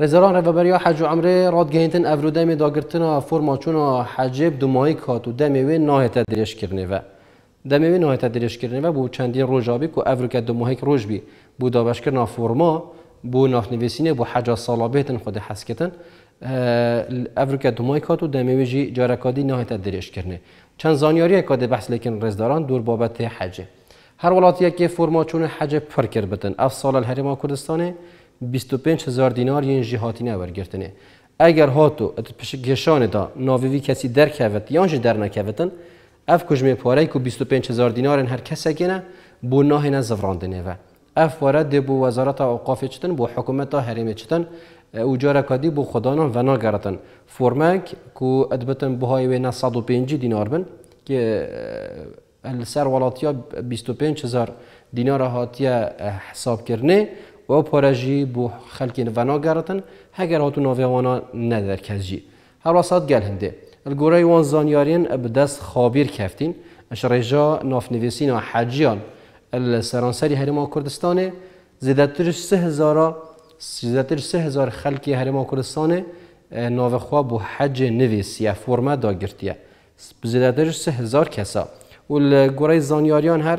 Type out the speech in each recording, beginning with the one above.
رزران بریا حج و عمره راد گهینتن افرو دمی و فرما چون حجب دو ماهی کات و دمی وی ناه تدریش کرنه و دمی وی ناه تدریش کرنه و بو چندی روز آبی که افرو که دو ماهی بی بو دابش کرنه فرما بو ناف نویسینه بو حجا سالا بیتن خود حسکتن افرو که دو ماهی کات و دمی وی جی جارکادی ناه تدریش کرنه چند زانیاری کاده بحث لیکن رزداران دور بابت حجه هر ولاتی که فرما چون حجه پر کر بتن اف سال الهرما کردستانه 25 هزار دینار یه جهاتی نه برگرتنه اگر هاتو ات پش گشان دا ناویوی وی کسی در کوت یا در نکوتن اف کجمه پاره کو 25 هزار دینار هر کس گنه بو نه نه زفراندنه و اف وارد بو وزارت اوقاف چتن بو حکومت حریم چتن او جارا کادی بو خدانان و گرتن فرمک کو ادبتن بو های و 105 دینار بن که السر ولاتیا 25 هزار دینار هاتیه حساب کرنه و پرژی بو خلکی ونا گرتن هگر هاتو ناوی وانا ندر کس هر واسات گل هنده الگوره وان زانیارین بدست خابیر کفتین اش ناف نویسین و حجیان سرانسری هرما کردستانه زیدترش سه هزارا زیدترش سه هزار خلکی هرما کردستانه خواب بو حج نویسی فرما دا گرتیه زیدترش سه هزار کسا و زانیاریان هر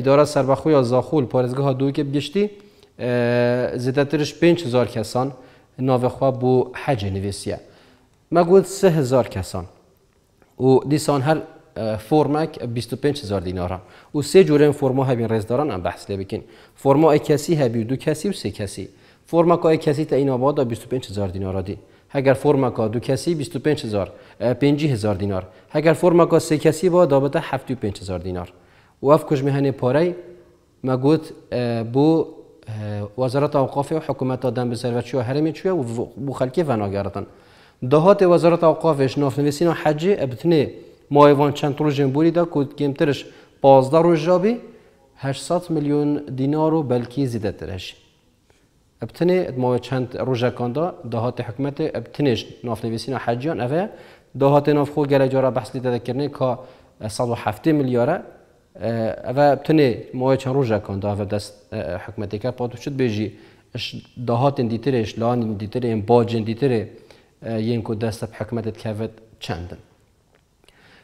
اداره سربخوی زاخول پارزگاه دوی که بگشتی 5 هزار کسان ناوخوا بو حج نویسیه ما سه هزار کسان و دیسان هر فرمک 25000 دینار و سه جوره فرما هبین رزداران هم بحث بکن فرما ای کسی هبی دو کسی و سه کسی فرمک ای کسی تا این 25 25000 دینار دی اگر فرمک دو کسی 25000 هزار دینار اگر فرمکا سه کسی با دابطه 75000 دینار و اف میهن مهنه پاره بو وزارت اوقاف حکومت دادن به ثروت شو حرم چویا و بو خلکی فنا گردن دهات وزارت اوقافش ناف و حجی ابتنی مایوان چند روز بوری دا کود گیمترش 15 روز جابی 800 میلیون دینار و بلکی زیده ترش ابتنی ما چند روز کاندا دهات حکومت ابتنیش ناف نویسین حجیان اوه دهات ناف خو گله جارا بحث لیده کرنه که 107 میلیاره و تنه ماه چند روزه کن و دست حکمتی که پاتو شد بیجی اش دهات دیتر اش لان دیتره ام باج دیتره ین کو دست به حکمتت کفت چندن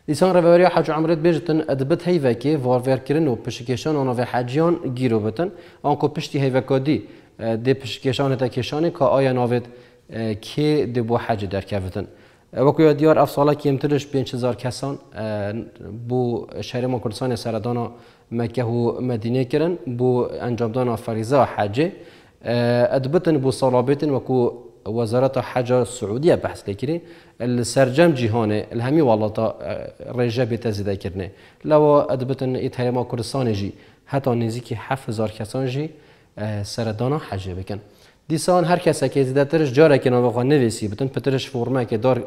لیسان رواری حج عمرت بیجتن ادبت هیوه که وارور کرن و پشکشان آنها و حجیان گیرو بتن آنکو پشتی هیوه کادی دی پشکشان تا کشانه که آیا ناوید که دی بو حج در کفتن وەکو دیار ئەف ساڵێکی ئەمترش 5هزار کەسان بۆ شەرێمە کوردستانی سەردانە مەکە و مەدینێکردن بۆ ئەنجامدانە فەریزا حەجێ ئەدبتن بۆ ساڵابێتن وەکو وەزارەتە حەجا سعودیە بەحس لێکری سەررجەم جیهانێ هەمی وڵاتە ڕێژە بێتە زیدەکردێ لەوە ئەدبتن ئیتهەیەما کوردستانێژی هەتا نزیکی 7 کسان کەسانژی سەردانە حەجێ بکەن. دیسان هر کس که از ترش جاره که نوخوا نویسی بتن پترش فرمه که دار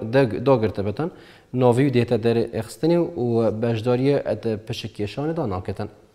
داگرته بتن ناوی دیتا در اخستنی و بجداری پشکیشان دا ناکتن